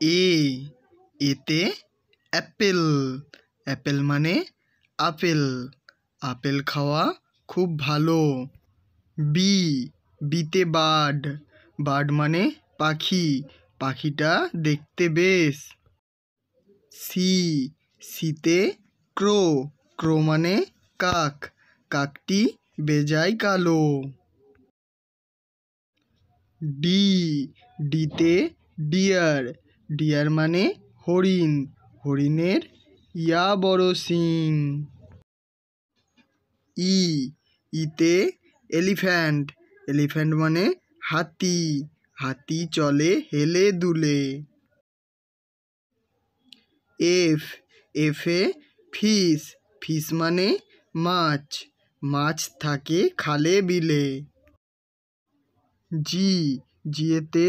এ এতে apple apple মানে আপেল আপেল খাওয়া খুব ভালো বি বিতে বার্ড বার্ড মানে পাখি পাখিটা দেখতে বেশ সি সিতে ক্রো ক্রো মানে কাক কাকটি বেজায় কালো ডি ডিতে ডিয়ার ডিয়ার মানে হরিণ হরিণের ইয়া বড় সিং ই ইতে এলিফ্যান্ট এলিফ্যান্ট মানে হাতি হাতি চলে হেলে দুলে এফ এফে ফিস ফিস মানে মাছ মাছ থাকে খালে বিলে জি জিয়েতে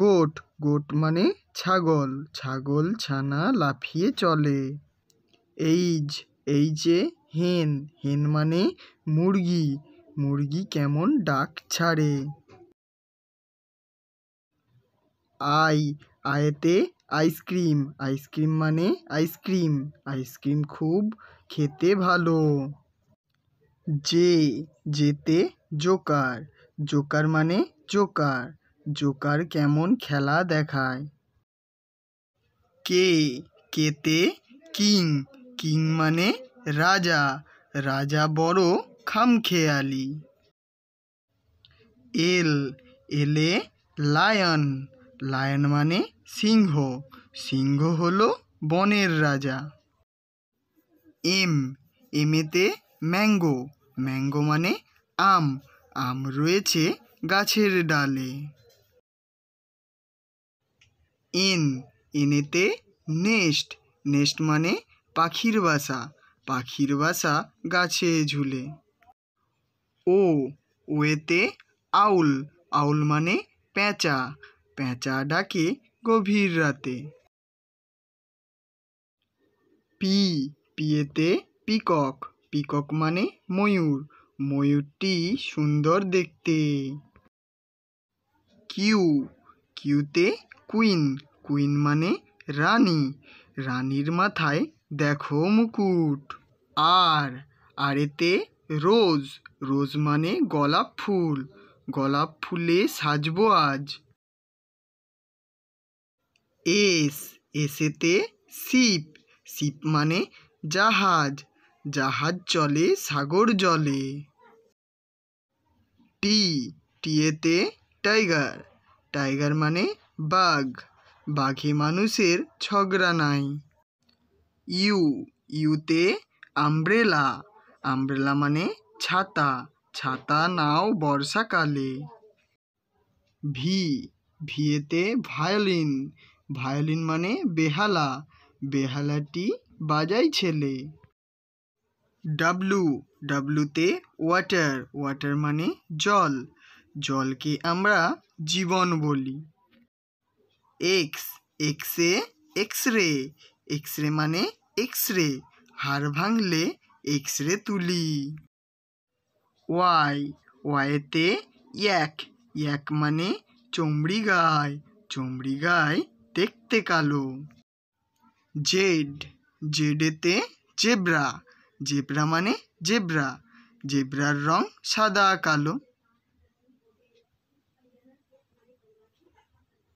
গোট গোট মানে ছাগল ছাগল ছানা লাফিয়ে চলে এইজ এই যে হেন হেন মানে মুরগি মুরগি কেমন ডাক ছাড়ে আই আয়েতে আইসক্রিম আইসক্রিম মানে আইসক্রিম আইসক্রিম খুব খেতে ভালো যে যেতে জোকার জোকার মানে জোকার জোকার কেমন খেলা দেখায় কে কেতে কিং কিং মানে রাজা রাজা বড় খামখেয়ালি এল এলে লায়ন লায়ন মানে সিংহ সিংহ হলো বনের রাজা এম এমেতে ম্যাঙ্গো ম্যাঙ্গো মানে আম আম রয়েছে গাছের ডালে ইন এনেতে নেস্ট নেস্ট মানে পাখির বাসা পাখির বাসা গাছে ঝুলে ও ওয়েতে আউল আউল মানে প্যাঁচা প্যাঁচা ডাকে গভীর রাতে পি পিয়েতে পিকক পিকক মানে ময়ূর ময়ূরটি সুন্দর দেখতে কিউ কিউতে কুইন কুইন মানে রানী রানীর মাথায় দেখো মুকুট আর আরেতে রোজ রোজ মানে গোলাপ ফুল গোলাপ ফুলে সাজবো আজ এস এসেতে শিপ শিপ মানে জাহাজ জাহাজ চলে সাগর জলে টি টিয়েতে টাইগার টাইগার মানে বাঘ বাঘে মানুষের ছগড়া নাই ইউ ইউতে আমব্রেলা আমব্রেলা মানে ছাতা ছাতা নাও বর্ষাকালে ভি ভিয়েতে ভায়োলিন ভায়োলিন মানে বেহালা বেহালাটি বাজাই ছেলে ডাব্লু ডাব্লুতে ওয়াটার ওয়াটার মানে জল জলকে আমরা জীবন বলি এক্স এ এক্স রে এক্স রে মানে এক্স রে হাড় ভাঙলে এক্স রে তুলি ওয়াই ওয়াইতে এক এক মানে চমড়ি গায় চমড়ি গায় দেখতে কালো জেড জেডেতে জেব্রা জেব্রা মানে জেব্রা জেব্রার রং সাদা কালো